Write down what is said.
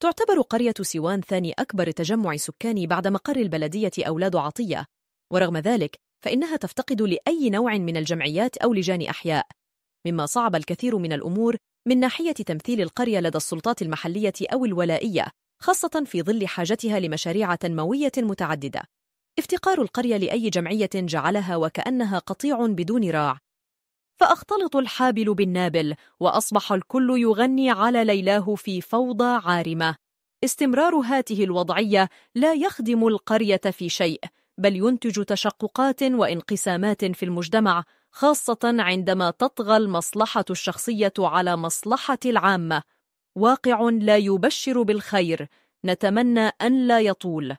تعتبر قرية سيوان ثاني أكبر تجمع سكاني بعد مقر البلدية أولاد عطية ورغم ذلك فإنها تفتقد لأي نوع من الجمعيات أو لجان أحياء مما صعب الكثير من الأمور من ناحية تمثيل القرية لدى السلطات المحلية أو الولائية خاصة في ظل حاجتها لمشاريع تنموية متعددة افتقار القرية لأي جمعية جعلها وكأنها قطيع بدون راع فأختلط الحابل بالنابل وأصبح الكل يغني على ليلاه في فوضى عارمة استمرار هاته الوضعية لا يخدم القرية في شيء بل ينتج تشققات وانقسامات في المجتمع خاصة عندما تطغى المصلحة الشخصية على مصلحة العامة واقع لا يبشر بالخير نتمنى أن لا يطول